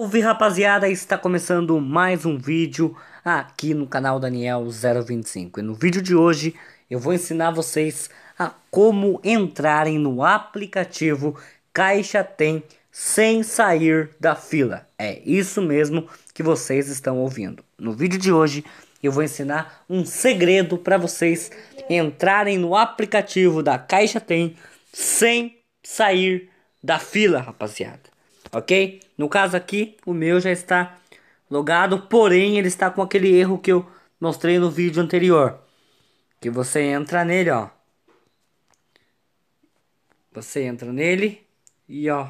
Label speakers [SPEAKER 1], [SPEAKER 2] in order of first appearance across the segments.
[SPEAKER 1] Ouvi rapaziada, está começando mais um vídeo aqui no canal Daniel025 e no vídeo de hoje eu vou ensinar vocês a como entrarem no aplicativo Caixa Tem sem sair da fila. É isso mesmo que vocês estão ouvindo. No vídeo de hoje eu vou ensinar um segredo para vocês entrarem no aplicativo da Caixa Tem sem sair da fila, rapaziada. Ok? No caso aqui, o meu já está logado, porém ele está com aquele erro que eu mostrei no vídeo anterior. Que você entra nele, ó. Você entra nele e ó.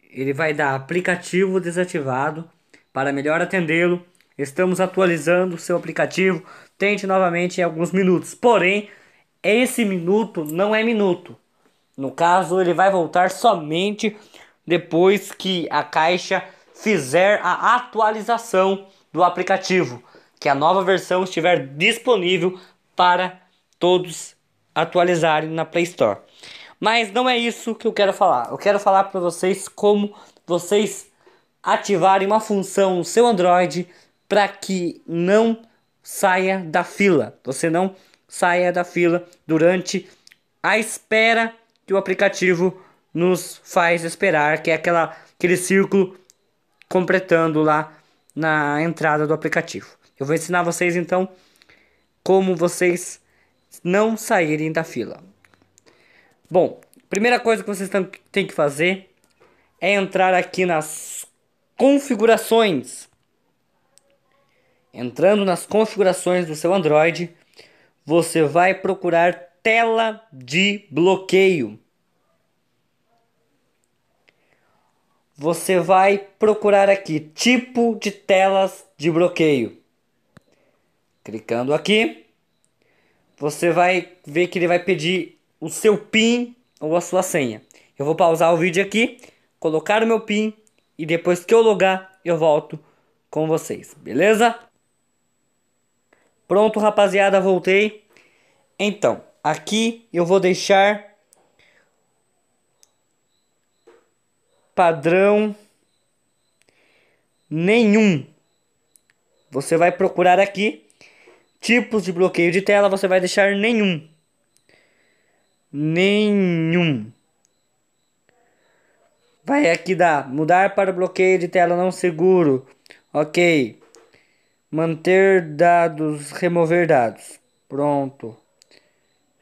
[SPEAKER 1] Ele vai dar aplicativo desativado para melhor atendê-lo. Estamos atualizando o seu aplicativo. Tente novamente em alguns minutos. Porém, esse minuto não é minuto. No caso, ele vai voltar somente depois que a Caixa fizer a atualização do aplicativo, que a nova versão estiver disponível para todos atualizarem na Play Store. Mas não é isso que eu quero falar. Eu quero falar para vocês como vocês ativarem uma função no seu Android para que não saia da fila. Você não saia da fila durante a espera que o aplicativo nos faz esperar, que é aquela, aquele círculo completando lá na entrada do aplicativo. Eu vou ensinar vocês então como vocês não saírem da fila. Bom, primeira coisa que vocês têm que fazer é entrar aqui nas configurações. Entrando nas configurações do seu Android, você vai procurar tela de bloqueio. Você vai procurar aqui tipo de telas de bloqueio. Clicando aqui, você vai ver que ele vai pedir o seu PIN ou a sua senha. Eu vou pausar o vídeo aqui, colocar o meu PIN e depois que eu logar, eu volto com vocês, beleza? Pronto, rapaziada, voltei. Então, Aqui eu vou deixar padrão nenhum. Você vai procurar aqui tipos de bloqueio de tela, você vai deixar nenhum. Nenhum. Vai aqui dar mudar para bloqueio de tela não seguro. OK. Manter dados, remover dados. Pronto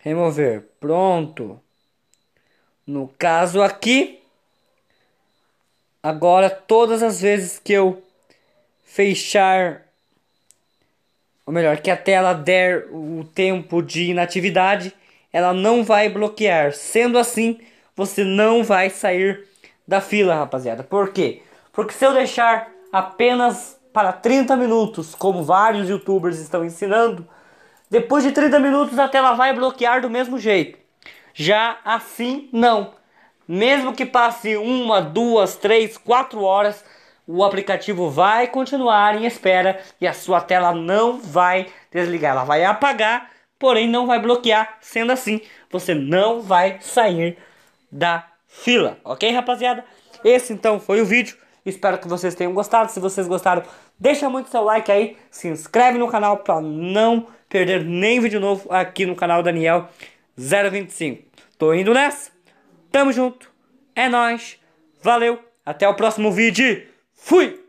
[SPEAKER 1] remover. Pronto. No caso aqui, agora todas as vezes que eu fechar, ou melhor, que a tela der o tempo de inatividade, ela não vai bloquear. Sendo assim, você não vai sair da fila, rapaziada. Por quê? Porque se eu deixar apenas para 30 minutos, como vários youtubers estão ensinando, depois de 30 minutos a tela vai bloquear do mesmo jeito. Já assim, não. Mesmo que passe uma, duas, três, quatro horas, o aplicativo vai continuar em espera e a sua tela não vai desligar. Ela vai apagar, porém não vai bloquear. Sendo assim, você não vai sair da fila, ok, rapaziada? Esse então foi o vídeo. Espero que vocês tenham gostado. Se vocês gostaram, deixa muito seu like aí, se inscreve no canal para não perder nem vídeo novo aqui no canal Daniel 025. Tô indo nessa. Tamo junto. É nós. Valeu. Até o próximo vídeo. Fui.